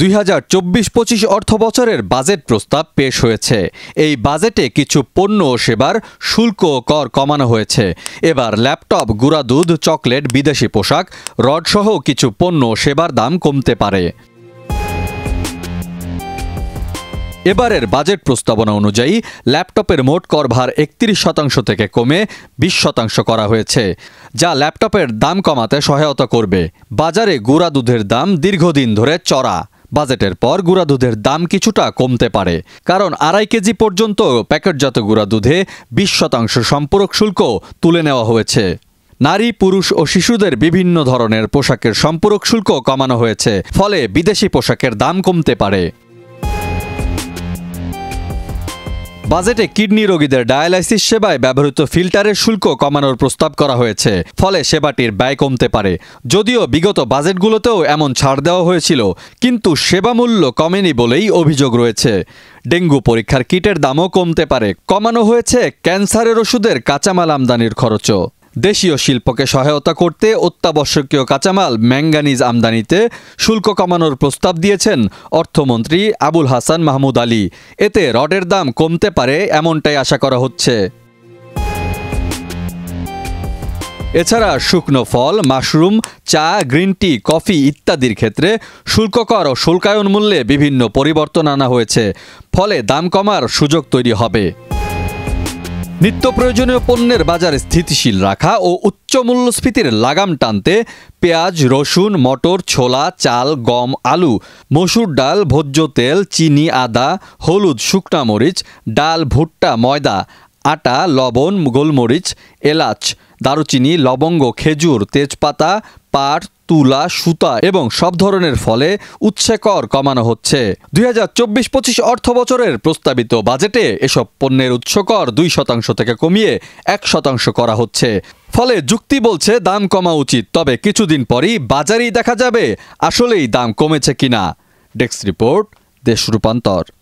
দুই হাজার চব্বিশ পঁচিশ অর্থ বছরের বাজেট প্রস্তাব পেশ হয়েছে এই বাজেটে কিছু পণ্য ও সেবার শুল্ক ও কর কমানো হয়েছে এবার ল্যাপটপ গুঁড়া দুধ চকলেট বিদেশি পোশাক রডসহ কিছু পণ্য ও সেবার দাম কমতে পারে এবারের বাজেট প্রস্তাবনা অনুযায়ী ল্যাপটপের মোট করভার একত্রিশ শতাংশ থেকে কমে বিশ শতাংশ করা হয়েছে যা ল্যাপটপের দাম কমাতে সহায়তা করবে বাজারে গুঁড়া দুধের দাম দীর্ঘদিন ধরে চড়া বাজেটের পর গুঁড়া দুধের দাম কিছুটা কমতে পারে কারণ আড়াই কেজি পর্যন্ত প্যাকেটজাত গুঁড়া দুধে বিশ শতাংশ সম্পূরক শুল্ক তুলে নেওয়া হয়েছে নারী পুরুষ ও শিশুদের বিভিন্ন ধরনের পোশাকের সম্পূরক শুল্ক কমানো হয়েছে ফলে বিদেশি পোশাকের দাম কমতে পারে বাজেটে কিডনি রোগীদের ডায়ালাইসিস সেবায় ব্যবহৃত ফিল্টারের শুল্ক কমানোর প্রস্তাব করা হয়েছে ফলে সেবাটির ব্যয় কমতে পারে যদিও বিগত বাজেটগুলোতেও এমন ছাড় দেওয়া হয়েছিল কিন্তু সেবামূল্য কমেনি বলেই অভিযোগ রয়েছে ডেঙ্গু পরীক্ষার কিটের দামও কমতে পারে কমানো হয়েছে ক্যান্সারের ওষুধের কাঁচামাল আমদানির খরচও দেশীয় শিল্পকে সহায়তা করতে অত্যাবশ্যকীয় কাঁচামাল ম্যাঙ্গানিজ আমদানিতে শুল্ক কমানোর প্রস্তাব দিয়েছেন অর্থমন্ত্রী আবুল হাসান মাহমুদ আলী এতে রডের দাম কমতে পারে এমনটাই আশা করা হচ্ছে এছাড়া শুকনো ফল মাশরুম চা গ্রিন টি কফি ইত্যাদির ক্ষেত্রে শুল্ককর ও শুল্কায়ন মূল্যে বিভিন্ন পরিবর্তন আনা হয়েছে ফলে দাম কমার সুযোগ তৈরি হবে নিত্য প্রয়োজনীয় পণ্যের বাজার স্থিতিশীল রাখা ও উচ্চ মূল্যস্ফীতির লাগাম টানতে পেঁয়াজ রসুন মটর ছোলা চাল গম আলু মসুর ডাল ভোজ্য তেল চিনি আদা হলুদ শুকনা মরিচ ডাল ভুট্টা ময়দা আটা লবণ গোলমরিচ এলাচ দারুচিনি লবঙ্গ খেজুর তেজপাতা পাট তুলা সুতা এবং সব ধরনের ফলে উচ্ছে কর কমানো হচ্ছে দুই হাজার চব্বিশ পঁচিশ অর্থ বছরের প্রস্তাবিত বাজেটে এসব পণ্যের উৎসকর কর দুই শতাংশ থেকে কমিয়ে এক শতাংশ করা হচ্ছে ফলে যুক্তি বলছে দাম কমা উচিত তবে কিছুদিন পরই বাজারেই দেখা যাবে আসলেই দাম কমেছে কিনা ডেস্ক রিপোর্ট দেশ রূপান্তর